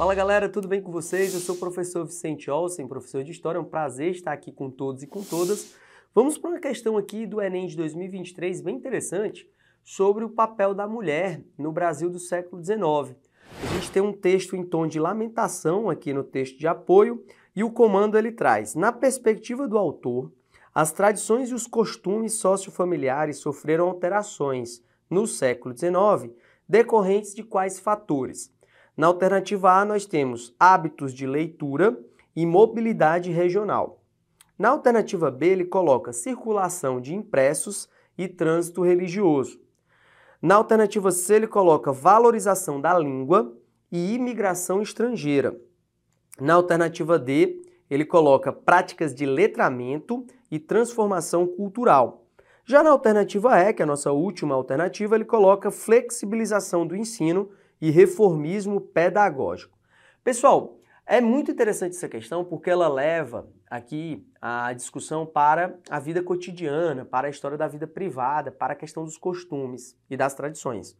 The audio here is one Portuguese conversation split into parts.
Fala galera, tudo bem com vocês? Eu sou o professor Vicente Olsen, professor de História. É um prazer estar aqui com todos e com todas. Vamos para uma questão aqui do Enem de 2023 bem interessante sobre o papel da mulher no Brasil do século XIX. A gente tem um texto em tom de lamentação aqui no texto de apoio e o comando ele traz. Na perspectiva do autor, as tradições e os costumes sociofamiliares sofreram alterações no século XIX decorrentes de quais fatores? Na alternativa A, nós temos hábitos de leitura e mobilidade regional. Na alternativa B, ele coloca circulação de impressos e trânsito religioso. Na alternativa C, ele coloca valorização da língua e imigração estrangeira. Na alternativa D, ele coloca práticas de letramento e transformação cultural. Já na alternativa E, que é a nossa última alternativa, ele coloca flexibilização do ensino e reformismo pedagógico. Pessoal, é muito interessante essa questão porque ela leva aqui a discussão para a vida cotidiana, para a história da vida privada, para a questão dos costumes e das tradições.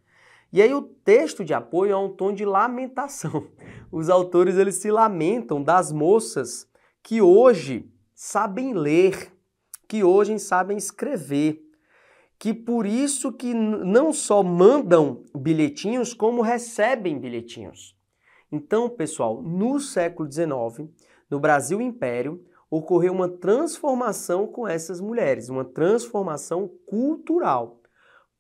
E aí o texto de apoio é um tom de lamentação. Os autores eles se lamentam das moças que hoje sabem ler, que hoje sabem escrever, que por isso que não só mandam bilhetinhos, como recebem bilhetinhos. Então, pessoal, no século XIX, no Brasil Império, ocorreu uma transformação com essas mulheres, uma transformação cultural.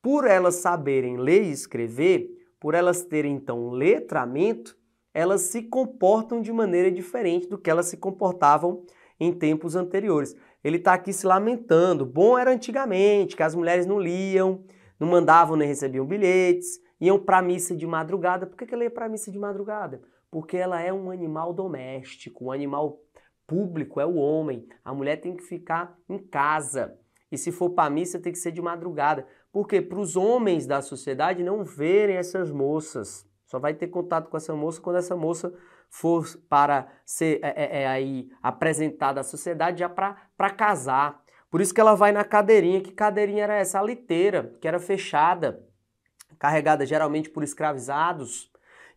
Por elas saberem ler e escrever, por elas terem então letramento, elas se comportam de maneira diferente do que elas se comportavam em tempos anteriores. Ele está aqui se lamentando. Bom era antigamente, que as mulheres não liam, não mandavam nem recebiam bilhetes, iam para a missa de madrugada. Por que, que ela ia para a missa de madrugada? Porque ela é um animal doméstico, um animal público é o homem. A mulher tem que ficar em casa. E se for para missa, tem que ser de madrugada. Porque para os homens da sociedade não verem essas moças. Só vai ter contato com essa moça quando essa moça for para ser é, é, é aí apresentada à sociedade já para casar. Por isso que ela vai na cadeirinha. Que cadeirinha era essa? A liteira, que era fechada, carregada geralmente por escravizados.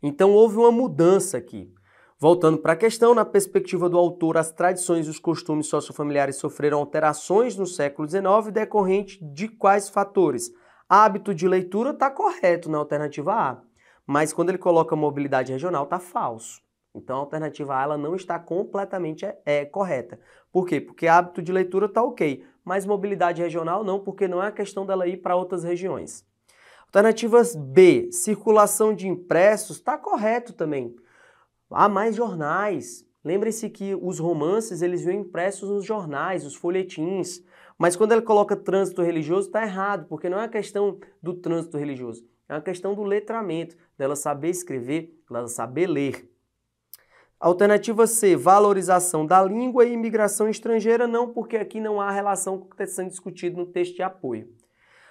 Então houve uma mudança aqui. Voltando para a questão, na perspectiva do autor, as tradições e os costumes sociofamiliares sofreram alterações no século XIX decorrente de quais fatores? Hábito de leitura está correto na alternativa A mas quando ele coloca mobilidade regional, está falso. Então a alternativa A ela não está completamente é, é, correta. Por quê? Porque hábito de leitura está ok, mas mobilidade regional não, porque não é a questão dela ir para outras regiões. Alternativas B, circulação de impressos, está correto também. Há mais jornais. lembre se que os romances eles vinham impressos nos jornais, os folhetins. Mas quando ele coloca trânsito religioso, está errado, porque não é a questão do trânsito religioso. É uma questão do letramento, dela saber escrever, dela saber ler. Alternativa C, valorização da língua e imigração estrangeira, não, porque aqui não há relação com o que está sendo discutido no texto de apoio.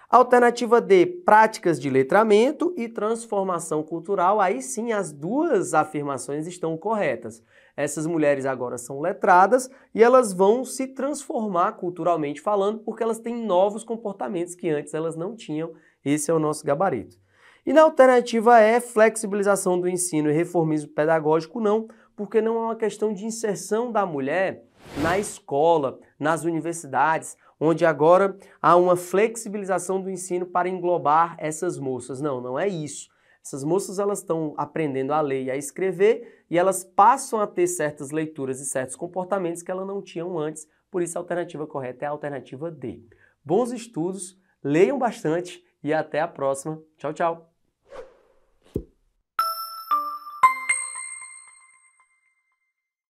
Alternativa D, práticas de letramento e transformação cultural. Aí sim, as duas afirmações estão corretas. Essas mulheres agora são letradas e elas vão se transformar culturalmente falando, porque elas têm novos comportamentos que antes elas não tinham. Esse é o nosso gabarito. E na alternativa é flexibilização do ensino e reformismo pedagógico, não, porque não é uma questão de inserção da mulher na escola, nas universidades, onde agora há uma flexibilização do ensino para englobar essas moças. Não, não é isso. Essas moças elas estão aprendendo a ler e a escrever e elas passam a ter certas leituras e certos comportamentos que elas não tinham antes. Por isso a alternativa correta é a alternativa D. Bons estudos, leiam bastante e até a próxima. Tchau, tchau.